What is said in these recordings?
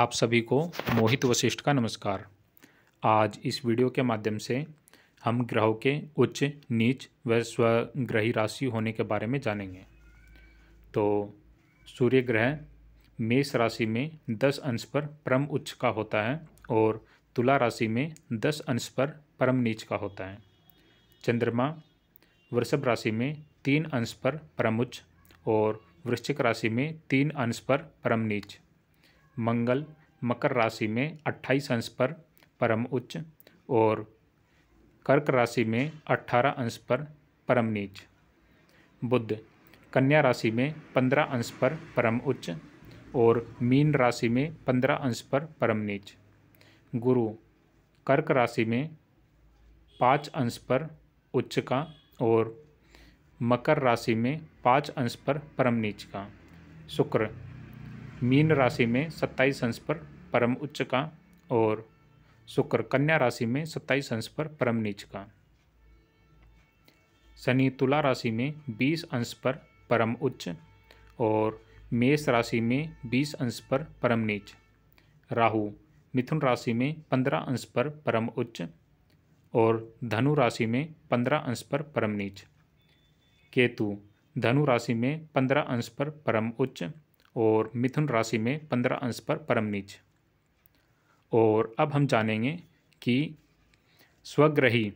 आप सभी को मोहित वशिष्ठ का नमस्कार आज इस वीडियो के माध्यम से हम ग्रहों के उच्च नीच व स्वग्रही राशि होने के बारे में जानेंगे तो सूर्य ग्रह मेष राशि में 10 अंश पर परम उच्च का होता है और तुला राशि में 10 अंश पर परम नीच का होता है चंद्रमा वृषभ राशि में तीन अंश पर परम उच्च और वृश्चिक राशि में तीन अंश पर परम नीच मंगल मकर राशि में अट्ठाईस अंश पर परम उच्च और कर्क राशि में अट्ठारह अंश पर परम नीच बुद्ध कन्या राशि में पंद्रह अंश पर परम उच्च और मीन राशि में पंद्रह अंश पर परम नीच गुरु कर्क राशि में पाँच अंश पर उच्च का और मकर राशि में पाँच अंश पर परम नीच का शुक्र मीन राशि में सत्ताईस अंश पर परम उच्च का और शुक्र कन्या राशि में सत्ताईस अंश पर परम नीच का शनि तुला राशि में बीस अंश पर परम उच्च और मेष राशि में बीस अंश पर परम नीच राहु मिथुन राशि में पंद्रह अंश पर परम उच्च और धनु राशि में पंद्रह अंश पर परम नीच केतु धनु राशि में पंद्रह अंश पर परम उच्च और मिथुन राशि में पंद्रह अंश पर परम नीच और अब हम जानेंगे कि स्वग्रही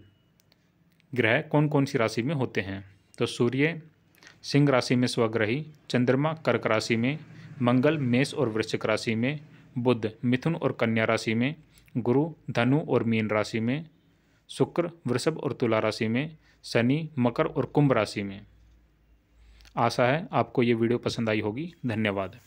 ग्रह कौन कौन सी राशि में होते हैं तो सूर्य सिंह राशि में स्वग्रही चंद्रमा कर्क राशि में मंगल मेष और वृश्चिक राशि में बुध मिथुन और कन्या राशि में गुरु धनु और मीन राशि में शुक्र वृषभ और तुला राशि में शनि मकर और कुंभ राशि में आशा है आपको ये वीडियो पसंद आई होगी धन्यवाद